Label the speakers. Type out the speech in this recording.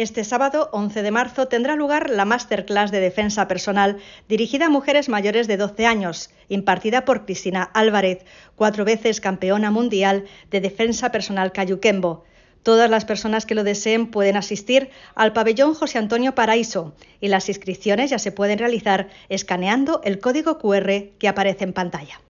Speaker 1: Este sábado, 11 de marzo, tendrá lugar la Masterclass de Defensa Personal dirigida a mujeres mayores de 12 años, impartida por Cristina Álvarez, cuatro veces campeona mundial de Defensa Personal Cayuquembo. Todas las personas que lo deseen pueden asistir al pabellón José Antonio Paraíso y las inscripciones ya se pueden realizar escaneando el código QR que aparece en pantalla.